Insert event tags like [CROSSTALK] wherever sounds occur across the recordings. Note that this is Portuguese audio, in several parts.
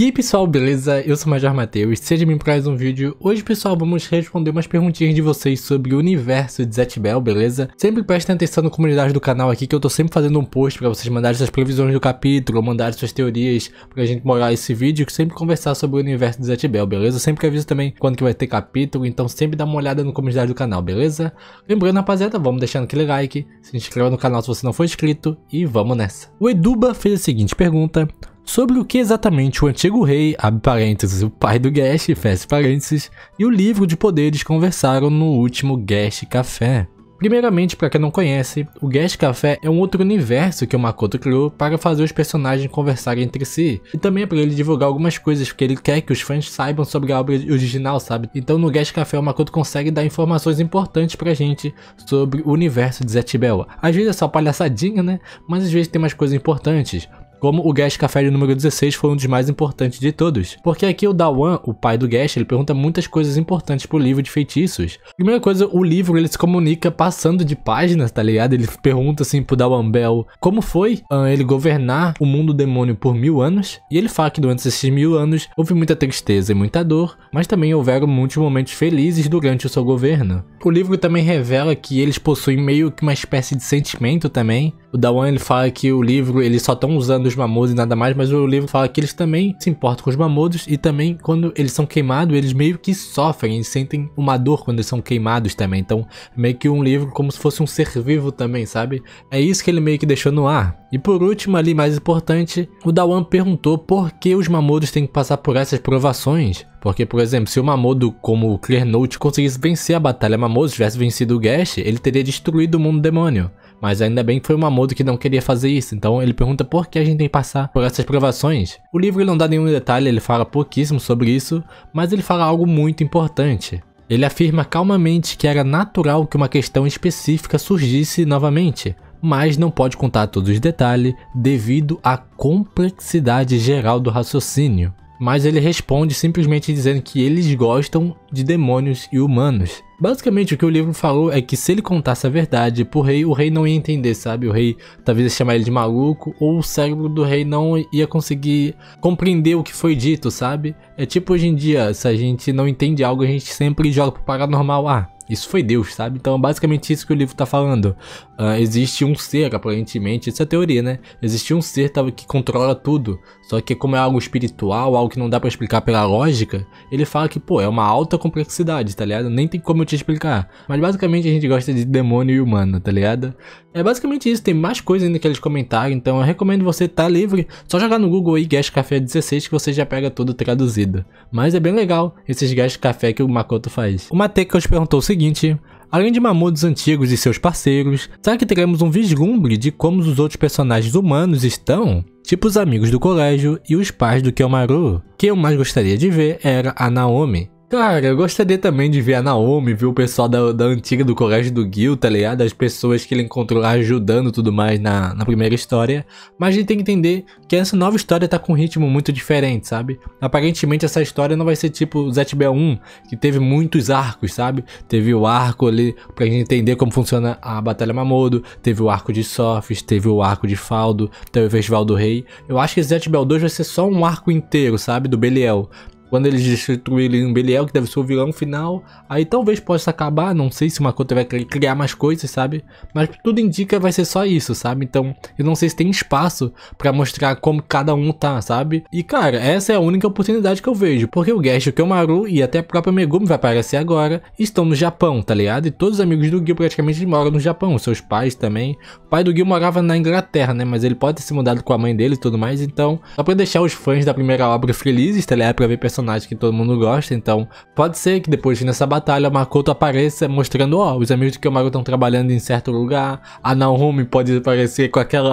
E aí pessoal, beleza? Eu sou o Major Matheus, seja bem-vindo para mais um vídeo. Hoje pessoal, vamos responder umas perguntinhas de vocês sobre o universo de Zetbel, beleza? Sempre prestem atenção na comunidade do canal aqui que eu tô sempre fazendo um post para vocês mandarem suas previsões do capítulo, mandarem suas teorias pra gente molhar esse vídeo que sempre conversar sobre o universo de Zetbel, beleza? sempre que aviso também quando que vai ter capítulo, então sempre dá uma olhada na comunidade do canal, beleza? Lembrando rapaziada, vamos deixando aquele like, se inscreva no canal se você não for inscrito e vamos nessa. O Eduba fez a seguinte pergunta, sobre o que exatamente o antigo rei, abre parênteses, o pai do Guest, fecha parênteses, e o livro de poderes conversaram no último Guest Café. Primeiramente, para quem não conhece, o Guest Café é um outro universo que o Makoto criou para fazer os personagens conversarem entre si, e também é para ele divulgar algumas coisas que ele quer que os fãs saibam sobre a obra original, sabe? Então no Guest Café o Makoto consegue dar informações importantes pra gente sobre o universo de Zetibel. Às vezes é só palhaçadinha, né? Mas às vezes tem umas coisas importantes como o Gash Café número 16 foi um dos mais importantes de todos. Porque aqui o Dawan, o pai do Gash, ele pergunta muitas coisas importantes pro livro de feitiços. Primeira coisa, o livro ele se comunica passando de páginas, tá ligado? Ele [LAUGHS] pergunta assim pro Dawan Bell como foi uh, ele governar o mundo demônio por mil anos. E ele fala que durante esses mil anos houve muita tristeza e muita dor, mas também houveram muitos momentos felizes durante o seu governo. O livro também revela que eles possuem meio que uma espécie de sentimento também, o Dawan ele fala que o livro, eles só estão usando os mamodos e nada mais, mas o livro fala que eles também se importam com os mamodos e também quando eles são queimados, eles meio que sofrem, sentem uma dor quando eles são queimados também. Então, meio que um livro como se fosse um ser vivo também, sabe? É isso que ele meio que deixou no ar. E por último, ali mais importante, o Dawan perguntou por que os mamodos têm que passar por essas provações. Porque, por exemplo, se o Mamodo, como Clear Note, conseguisse vencer a Batalha Mamodo, tivesse vencido o Gash, ele teria destruído o mundo demônio. Mas ainda bem que foi o Mamodo que não queria fazer isso, então ele pergunta por que a gente tem que passar por essas provações. O livro não dá nenhum detalhe, ele fala pouquíssimo sobre isso, mas ele fala algo muito importante. Ele afirma calmamente que era natural que uma questão específica surgisse novamente, mas não pode contar todos os detalhes devido à complexidade geral do raciocínio. Mas ele responde simplesmente dizendo que eles gostam de demônios e humanos, Basicamente, o que o livro falou é que se ele contasse a verdade pro rei, o rei não ia entender, sabe? O rei talvez ia chamar ele de maluco, ou o cérebro do rei não ia conseguir compreender o que foi dito, sabe? É tipo hoje em dia, se a gente não entende algo, a gente sempre joga pro paranormal. Ah, isso foi Deus, sabe? Então é basicamente isso que o livro tá falando. Uh, existe um ser, aparentemente, isso é teoria, né? Existe um ser tá, que controla tudo. Só que como é algo espiritual, algo que não dá para explicar pela lógica, ele fala que, pô, é uma alta complexidade, tá ligado? Nem tem como eu te explicar. Mas basicamente a gente gosta de demônio e humano, tá ligado? É basicamente isso, tem mais coisa ainda que eles comentaram, então eu recomendo você tá livre, só jogar no Google aí Gas Café 16 que você já pega tudo traduzido. Mas é bem legal esses Gas Café que o Makoto faz. O Mate que eu te perguntou o seguinte, seguinte, Além de mamudos antigos e seus parceiros, será que teremos um vislumbre de como os outros personagens humanos estão? Tipo os amigos do colégio e os pais do Kyomaru. Quem eu mais gostaria de ver era a Naomi, Cara, eu gostaria também de ver a Naomi, ver o pessoal da, da antiga do colégio do Gil, tá ligado? As pessoas que ele encontrou ajudando tudo mais na, na primeira história. Mas a gente tem que entender que essa nova história tá com um ritmo muito diferente, sabe? Aparentemente essa história não vai ser tipo Zet 1, que teve muitos arcos, sabe? Teve o arco ali pra gente entender como funciona a Batalha Mamodo, teve o arco de Sofis, teve o arco de Faldo, teve o Festival do Rei. Eu acho que Zet 2 vai ser só um arco inteiro, sabe? Do Beliel. Quando eles destruírem Belial, que deve ser o vilão final, aí talvez possa acabar, não sei se Makoto vai criar mais coisas, sabe? Mas tudo indica vai ser só isso, sabe? Então, eu não sei se tem espaço para mostrar como cada um tá, sabe? E cara, essa é a única oportunidade que eu vejo, porque o Gash, o Kyomaru e até a própria Megumi vai aparecer agora, estão no Japão, tá ligado? E todos os amigos do Gil praticamente moram no Japão, seus pais também. O pai do Gil morava na Inglaterra, né? Mas ele pode ter se mudado com a mãe dele e tudo mais, então, só pra deixar os fãs da primeira obra felizes, tá ligado? Pra ver pessoas personagem que todo mundo gosta, então pode ser que depois nessa batalha Makoto apareça mostrando, ó, oh, os amigos de Kyomaru estão trabalhando em certo lugar, a Naomi pode aparecer com aquele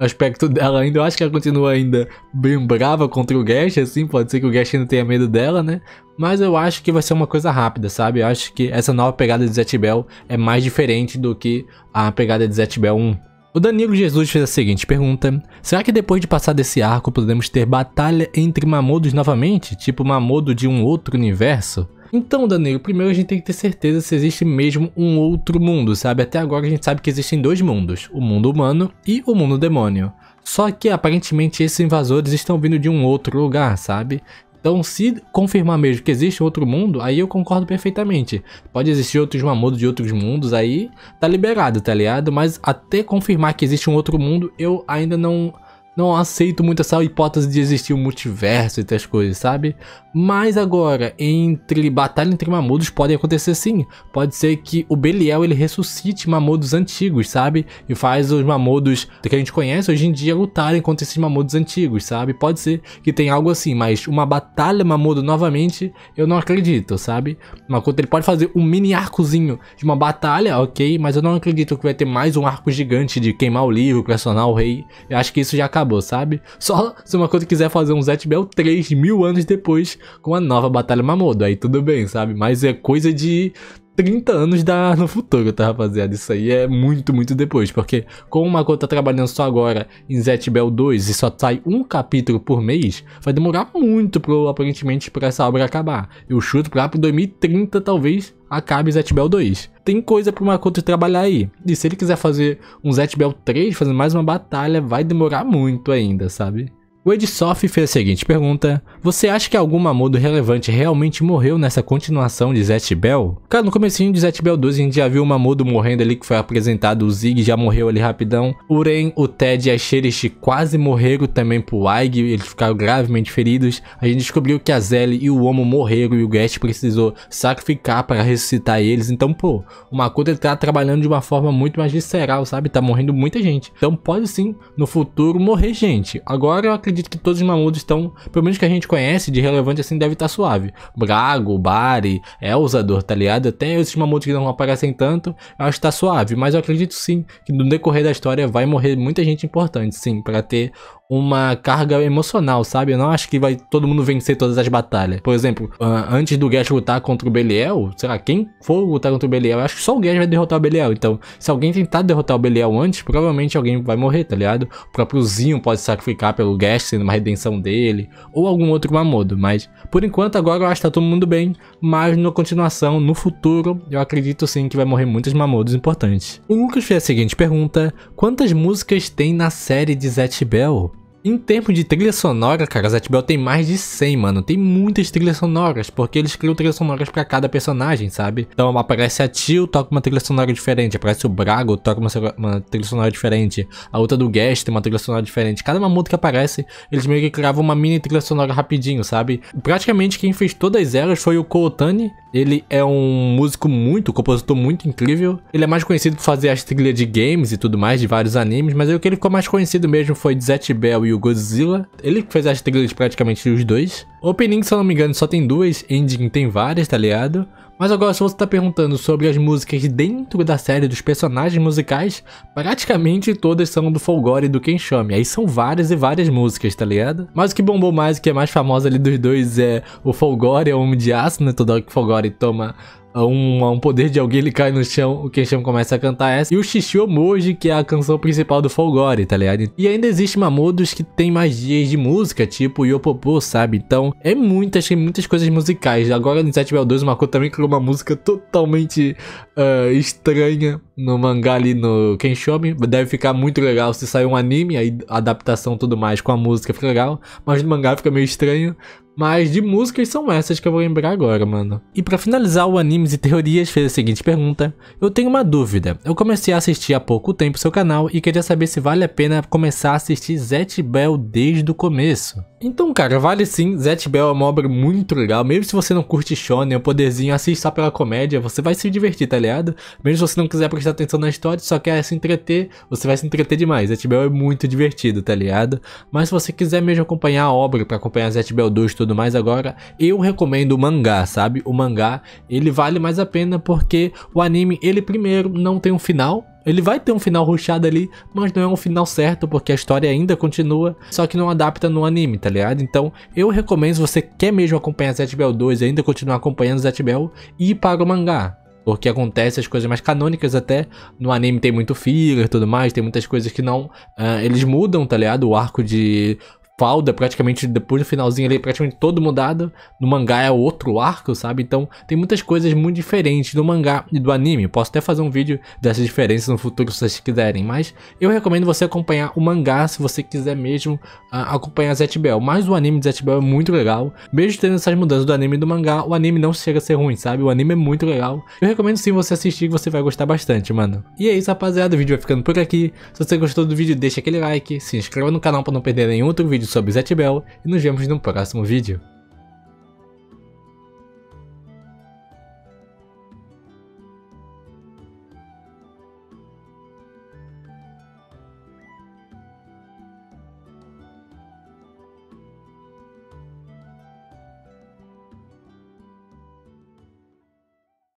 aspecto dela ainda, eu acho que ela continua ainda bem brava contra o Gash, assim, pode ser que o Gash ainda tenha medo dela, né? Mas eu acho que vai ser uma coisa rápida, sabe? Eu acho que essa nova pegada de Zet Bell é mais diferente do que a pegada de Zet Bell 1. O Danilo Jesus fez a seguinte pergunta: Será que depois de passar desse arco podemos ter batalha entre Mamodos novamente? Tipo Mamodo de um outro universo? Então, Danilo, primeiro a gente tem que ter certeza se existe mesmo um outro mundo, sabe? Até agora a gente sabe que existem dois mundos, o mundo humano e o mundo demônio. Só que aparentemente esses invasores estão vindo de um outro lugar, sabe? Então, se confirmar mesmo que existe outro mundo, aí eu concordo perfeitamente. Pode existir outros mamodos de outros mundos, aí tá liberado, tá ligado? Mas até confirmar que existe um outro mundo, eu ainda não não aceito muito essa hipótese de existir um multiverso e as coisas, sabe? Mas agora, entre batalha entre mamudos pode acontecer sim. Pode ser que o Belial ele ressuscite mamudos antigos, sabe? E faz os mamudos que a gente conhece hoje em dia lutarem contra esses mamudos antigos, sabe? Pode ser que tenha algo assim, mas uma batalha mamudo novamente, eu não acredito, sabe? Uma conta ele pode fazer um mini arcozinho de uma batalha, ok? Mas eu não acredito que vai ter mais um arco gigante de queimar o livro, pressionar o rei. Eu acho que isso já acabou acabou, sabe? Só se uma coisa quiser fazer um Zet Bell 3 mil anos depois com a nova Batalha Mamodo, aí tudo bem, sabe? Mas é coisa de 30 anos da, no futuro, tá, rapaziada? Isso aí é muito, muito depois, porque como o Makoto tá trabalhando só agora em Zet Bell 2 e só sai um capítulo por mês, vai demorar muito, pro, aparentemente, pra essa obra acabar. Eu chuto pra pro 2030, talvez, acabe Zet Bell 2. Tem coisa pro Makoto trabalhar aí. E se ele quiser fazer um Zet Bell 3, fazer mais uma batalha, vai demorar muito ainda, sabe? O Edsoff fez a seguinte pergunta: Você acha que algum mamudo relevante realmente morreu nessa continuação de Zet Bell? Cara, no comecinho de Zet Bell 2 a gente já viu o mamudo morrendo ali que foi apresentado, o Zig já morreu ali rapidão, o Ren, o Ted e a Sherish quase morreram também pro Aig, eles ficaram gravemente feridos. A gente descobriu que a Zelle e o Omo morreram e o Guest precisou sacrificar para ressuscitar eles. Então, pô, o Makoto ele tá trabalhando de uma forma muito mais visceral, sabe? Tá morrendo muita gente. Então pode sim, no futuro, morrer gente. Agora eu acredito acredito que todos os mamudos estão, pelo menos que a gente conhece, de relevante assim, deve estar tá suave. Brago, Bari, Elzador, é tá ligado? Até esses mamutos que não aparecem tanto, eu acho que tá suave. Mas eu acredito sim que no decorrer da história vai morrer muita gente importante, sim, para ter uma carga emocional, sabe? Eu não acho que vai todo mundo vencer todas as batalhas. Por exemplo, ah, antes do Guest lutar contra o Belial, sei lá, quem for lutar contra o Belial, eu acho que só o Guest vai derrotar o Belial. Então, se alguém tentar derrotar o Belial antes, provavelmente alguém vai morrer, tá ligado? O próprio Zinho pode sacrificar pelo Guest, sendo uma redenção dele, ou algum outro Mamodo. Mas, por enquanto, agora eu acho que tá todo mundo bem. Mas, na continuação, no futuro, eu acredito sim que vai morrer muitos Mamodos importantes. O Lucas fez a seguinte pergunta: Quantas músicas tem na série de Zet Bell? Em tempo de trilha sonora, cara, Zet Bell tem mais de 100, mano. Tem muitas trilhas sonoras, porque eles criam trilhas sonoras para cada personagem, sabe? Então aparece a Tio, toca uma trilha sonora diferente. Aparece o Brago, toca uma, uma trilha sonora diferente. A outra do Guest tem uma trilha sonora diferente. Cada mamuto que aparece, eles meio que criavam uma mini trilha sonora rapidinho, sabe? Praticamente quem fez todas elas foi o Koutani. Ele é um músico muito, compositor muito incrível. Ele é mais conhecido por fazer as trilhas de games e tudo mais, de vários animes, mas eu o que ele ficou mais conhecido mesmo foi Bell e o Godzilla. Ele fez as trilhas praticamente os dois. Opening, se eu não me engano, só tem duas, ending tem várias, tá ligado? Mas agora se você tá perguntando sobre as músicas dentro da série dos personagens musicais, praticamente todas são do Folgore do Kenshome. Aí são várias e várias músicas, tá ligado? Mas o que bombou mais, o que é mais famoso ali dos dois é o Folgore, é o Homem de Aço, né? Toda hora que o Folgore toma um, um poder de alguém, ele cai no chão, o Shome começa a cantar essa. E o Shishi Moji que é a canção principal do Folgore, tá ligado? E ainda existe mamodos que tem mais dias de música, tipo Yopopo, sabe? Então é muitas, tem muitas coisas musicais. Agora no 7 Bell 2, o Makoto também criou uma música totalmente uh, estranha no mangá ali no Kenshomi. Deve ficar muito legal se sair um anime, aí a adaptação tudo mais com a música fica legal. Mas no mangá fica meio estranho. Mas de músicas são essas que eu vou lembrar agora, mano. E para finalizar o Animes e Teorias fez a seguinte pergunta. Eu tenho uma dúvida. Eu comecei a assistir há pouco tempo seu canal e queria saber se vale a pena começar a assistir Zet Bell desde o começo. Então, cara, vale sim. Zet Bell é uma obra muito legal. Mesmo se você não curte shonen, o poderzinho, assiste só pela comédia, você vai se divertir, tá ligado? Mesmo se você não quiser prestar atenção na história, só quer se entreter, você vai se entreter demais. Zet Bell é muito divertido, tá ligado? Mas se você quiser mesmo acompanhar a obra, para acompanhar Zet Bell 2 tudo tudo mais agora, eu recomendo o mangá, sabe? O mangá, ele vale mais a pena porque o anime, ele primeiro não tem um final, ele vai ter um final ruchado ali, mas não é um final certo, porque a história ainda continua, só que não adapta no anime, tá ligado? Então, eu recomendo, se você quer mesmo acompanhar Zet Bell 2 e ainda continuar acompanhando Zet Bell, ir para o mangá. Porque acontece as coisas mais canônicas até. No anime tem muito filler e tudo mais, tem muitas coisas que não. Uh, eles mudam, tá ligado? O arco de falda praticamente depois do finalzinho ali, praticamente todo mudado. No mangá é outro arco, sabe? Então tem muitas coisas muito diferentes do mangá e do anime. Posso até fazer um vídeo dessas diferenças no futuro se vocês quiserem, mas eu recomendo você acompanhar o mangá se você quiser mesmo uh, acompanhar Zetbel. Mas o anime de Zetbel é muito legal. Mesmo tendo essas mudanças do anime e do mangá, o anime não chega a ser ruim, sabe? O anime é muito legal. Eu recomendo sim você assistir que você vai gostar bastante, mano. E é isso, rapaziada. O vídeo vai ficando por aqui. Se você gostou do vídeo, deixa aquele like, se inscreva no canal para não perder nenhum outro vídeo sobre Zatch Bell e nos vemos no próximo vídeo.